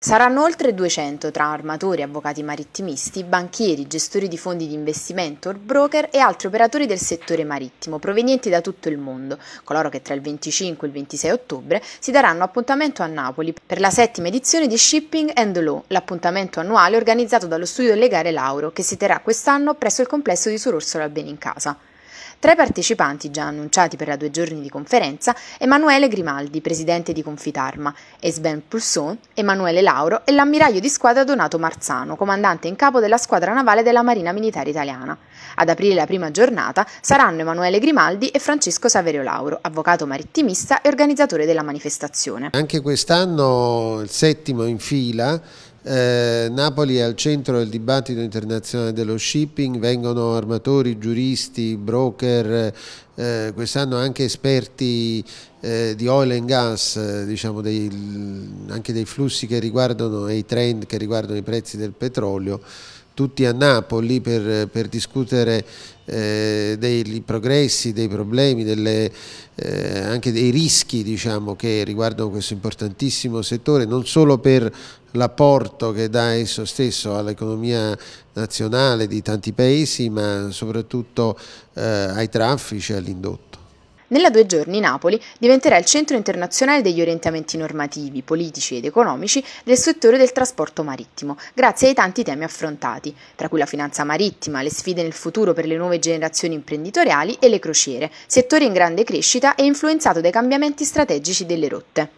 Saranno oltre 200 tra armatori, avvocati marittimisti, banchieri, gestori di fondi di investimento, broker e altri operatori del settore marittimo provenienti da tutto il mondo, coloro che tra il 25 e il 26 ottobre si daranno appuntamento a Napoli per la settima edizione di Shipping and Law, l'appuntamento annuale organizzato dallo studio legale Lauro che si terrà quest'anno presso il complesso di Sor Ursula Benincasa. Tra i partecipanti già annunciati per la due giorni di conferenza, Emanuele Grimaldi, presidente di Confitarma, e Sven Poulson, Emanuele Lauro e l'ammiraglio di squadra Donato Marzano, comandante in capo della squadra navale della Marina Militare Italiana. Ad aprire la prima giornata saranno Emanuele Grimaldi e Francesco Saverio Lauro, avvocato marittimista e organizzatore della manifestazione. Anche quest'anno, il settimo in fila, eh, Napoli è al centro del dibattito internazionale dello shipping, vengono armatori, giuristi, broker, eh, quest'anno anche esperti eh, di oil and gas, diciamo dei, anche dei flussi che riguardano e i trend che riguardano i prezzi del petrolio tutti a Napoli per, per discutere eh, dei progressi, dei problemi, delle, eh, anche dei rischi diciamo, che riguardano questo importantissimo settore, non solo per l'apporto che dà esso stesso all'economia nazionale di tanti paesi, ma soprattutto eh, ai traffici e all'indotto. Nella due giorni Napoli diventerà il centro internazionale degli orientamenti normativi, politici ed economici del settore del trasporto marittimo, grazie ai tanti temi affrontati, tra cui la finanza marittima, le sfide nel futuro per le nuove generazioni imprenditoriali e le crociere, settore in grande crescita e influenzato dai cambiamenti strategici delle rotte.